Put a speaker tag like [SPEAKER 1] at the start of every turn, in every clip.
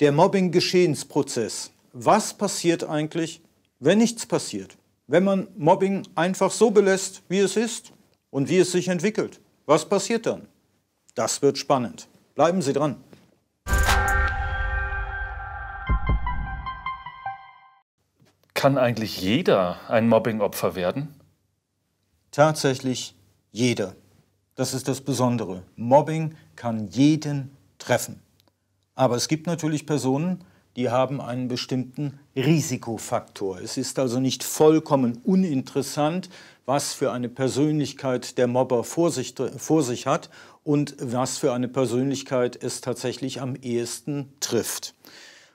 [SPEAKER 1] Der Mobbing-Geschehensprozess. Was passiert eigentlich, wenn nichts passiert? Wenn man Mobbing einfach so belässt, wie es ist und wie es sich entwickelt. Was passiert dann? Das wird spannend. Bleiben Sie dran. Kann eigentlich jeder ein Mobbing-Opfer werden? Tatsächlich jeder. Das ist das Besondere. Mobbing kann jeden treffen. Aber es gibt natürlich Personen, die haben einen bestimmten Risikofaktor. Es ist also nicht vollkommen uninteressant, was für eine Persönlichkeit der Mobber vor sich, vor sich hat und was für eine Persönlichkeit es tatsächlich am ehesten trifft.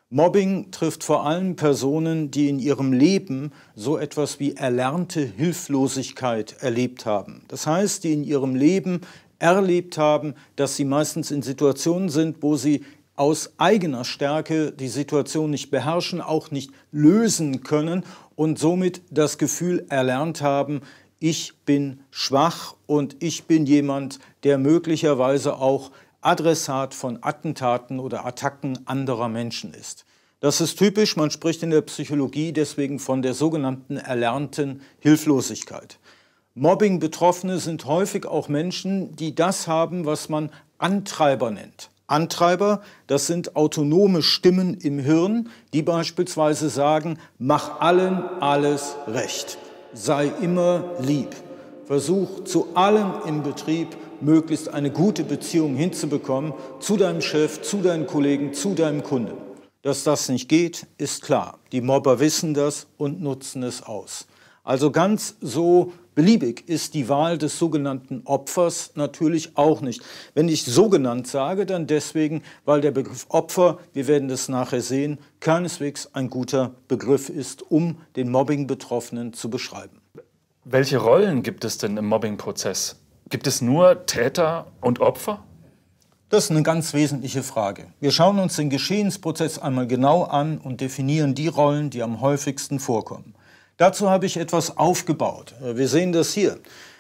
[SPEAKER 1] Mobbing trifft vor allem Personen, die in ihrem Leben so etwas wie erlernte Hilflosigkeit erlebt haben. Das heißt, die in ihrem Leben erlebt haben, dass sie meistens in Situationen sind, wo sie aus eigener Stärke die Situation nicht beherrschen, auch nicht lösen können und somit das Gefühl erlernt haben, ich bin schwach und ich bin jemand, der möglicherweise auch Adressat von Attentaten oder Attacken anderer Menschen ist. Das ist typisch, man spricht in der Psychologie deswegen von der sogenannten erlernten Hilflosigkeit. Mobbing-Betroffene sind häufig auch Menschen, die das haben, was man Antreiber nennt. Antreiber, das sind autonome Stimmen im Hirn, die beispielsweise sagen, mach allen alles recht, sei immer lieb, versuch zu allem im Betrieb möglichst eine gute Beziehung hinzubekommen zu deinem Chef, zu deinen Kollegen, zu deinem Kunden. Dass das nicht geht, ist klar. Die Mobber wissen das und nutzen es aus. Also ganz so Beliebig ist die Wahl des sogenannten Opfers natürlich auch nicht. Wenn ich sogenannt sage, dann deswegen, weil der Begriff Opfer, wir werden das nachher sehen, keineswegs ein guter Begriff ist, um den Mobbing-Betroffenen zu beschreiben. Welche Rollen gibt es denn im Mobbing-Prozess? Gibt es nur Täter und Opfer? Das ist eine ganz wesentliche Frage. Wir schauen uns den Geschehensprozess einmal genau an und definieren die Rollen, die am häufigsten vorkommen. Dazu habe ich etwas aufgebaut. Wir sehen das hier.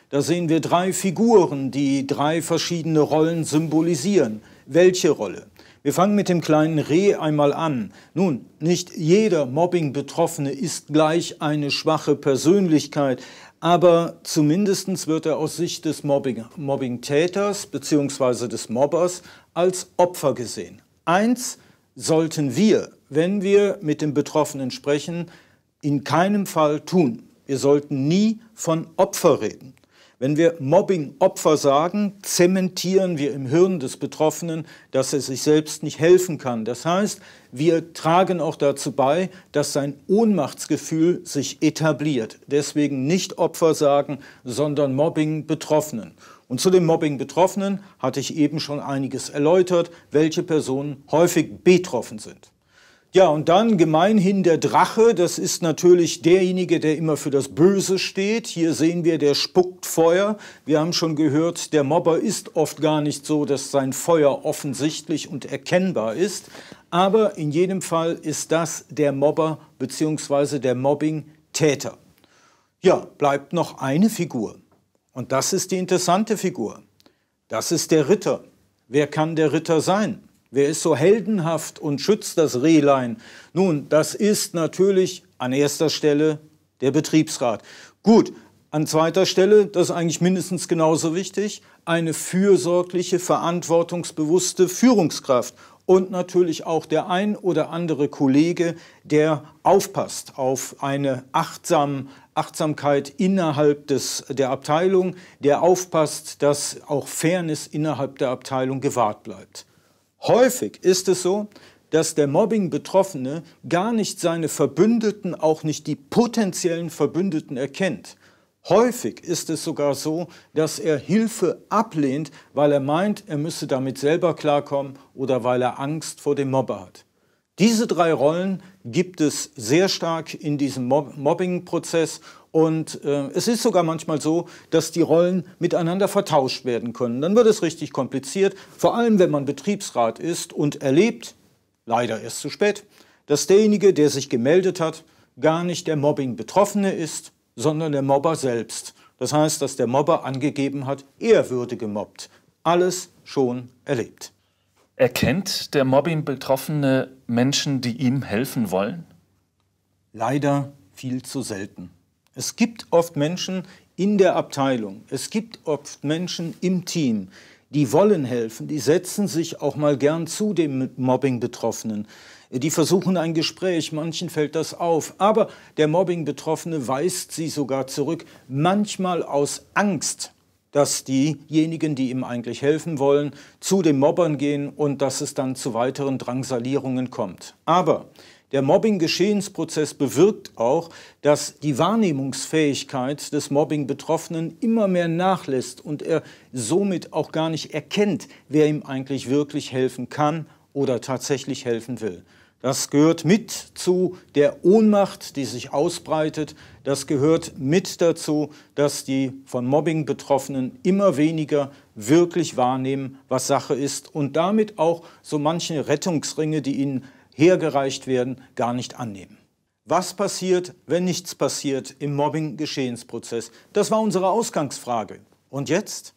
[SPEAKER 1] Da sehen wir drei Figuren, die drei verschiedene Rollen symbolisieren. Welche Rolle? Wir fangen mit dem kleinen Reh einmal an. Nun, nicht jeder Mobbing-Betroffene ist gleich eine schwache Persönlichkeit, aber zumindest wird er aus Sicht des Mobbing-Täters Mobbing bzw. des Mobbers als Opfer gesehen. Eins sollten wir, wenn wir mit dem Betroffenen sprechen, in keinem Fall tun. Wir sollten nie von Opfer reden. Wenn wir Mobbing-Opfer sagen, zementieren wir im Hirn des Betroffenen, dass er sich selbst nicht helfen kann. Das heißt, wir tragen auch dazu bei, dass sein Ohnmachtsgefühl sich etabliert. Deswegen nicht Opfer sagen, sondern Mobbing-Betroffenen. Und zu dem Mobbing-Betroffenen hatte ich eben schon einiges erläutert, welche Personen häufig betroffen sind. Ja, und dann gemeinhin der Drache, das ist natürlich derjenige, der immer für das Böse steht. Hier sehen wir, der spuckt Feuer. Wir haben schon gehört, der Mobber ist oft gar nicht so, dass sein Feuer offensichtlich und erkennbar ist. Aber in jedem Fall ist das der Mobber bzw. der Mobbing-Täter. Ja, bleibt noch eine Figur. Und das ist die interessante Figur. Das ist der Ritter. Wer kann der Ritter sein? Wer ist so heldenhaft und schützt das Rehlein? Nun, das ist natürlich an erster Stelle der Betriebsrat. Gut, an zweiter Stelle, das ist eigentlich mindestens genauso wichtig, eine fürsorgliche, verantwortungsbewusste Führungskraft und natürlich auch der ein oder andere Kollege, der aufpasst auf eine achtsam, Achtsamkeit innerhalb des, der Abteilung, der aufpasst, dass auch Fairness innerhalb der Abteilung gewahrt bleibt. Häufig ist es so, dass der Mobbing-Betroffene gar nicht seine Verbündeten, auch nicht die potenziellen Verbündeten erkennt. Häufig ist es sogar so, dass er Hilfe ablehnt, weil er meint, er müsse damit selber klarkommen oder weil er Angst vor dem Mobber hat. Diese drei Rollen gibt es sehr stark in diesem Mobbing-Prozess und äh, es ist sogar manchmal so, dass die Rollen miteinander vertauscht werden können. Dann wird es richtig kompliziert, vor allem wenn man Betriebsrat ist und erlebt, leider erst zu spät, dass derjenige, der sich gemeldet hat, gar nicht der Mobbing-Betroffene ist, sondern der Mobber selbst. Das heißt, dass der Mobber angegeben hat, er würde gemobbt. Alles schon erlebt. Erkennt der Mobbing betroffene Menschen, die ihm helfen wollen? Leider viel zu selten. Es gibt oft Menschen in der Abteilung, es gibt oft Menschen im Team, die wollen helfen, die setzen sich auch mal gern zu dem Mobbing-Betroffenen. Die versuchen ein Gespräch, manchen fällt das auf, aber der Mobbing-Betroffene weist sie sogar zurück, manchmal aus Angst, dass diejenigen, die ihm eigentlich helfen wollen, zu den Mobbern gehen und dass es dann zu weiteren Drangsalierungen kommt. Aber der Mobbing-Geschehensprozess bewirkt auch, dass die Wahrnehmungsfähigkeit des Mobbing-Betroffenen immer mehr nachlässt und er somit auch gar nicht erkennt, wer ihm eigentlich wirklich helfen kann oder tatsächlich helfen will. Das gehört mit zu der Ohnmacht, die sich ausbreitet. Das gehört mit dazu, dass die von Mobbing Betroffenen immer weniger wirklich wahrnehmen, was Sache ist und damit auch so manche Rettungsringe, die ihnen hergereicht werden, gar nicht annehmen. Was passiert, wenn nichts passiert im Mobbing-Geschehensprozess? Das war unsere Ausgangsfrage. Und jetzt?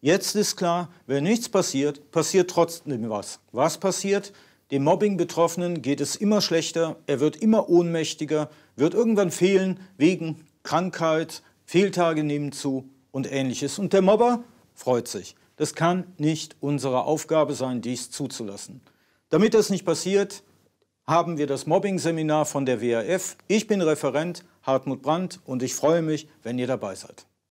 [SPEAKER 1] Jetzt ist klar, wenn nichts passiert, passiert trotzdem was. Was passiert? Dem Mobbing-Betroffenen geht es immer schlechter, er wird immer ohnmächtiger, wird irgendwann fehlen wegen Krankheit, Fehltage nehmen zu und ähnliches. Und der Mobber freut sich. Das kann nicht unsere Aufgabe sein, dies zuzulassen. Damit das nicht passiert, haben wir das Mobbing-Seminar von der WAF. Ich bin Referent Hartmut Brandt und ich freue mich, wenn ihr dabei seid.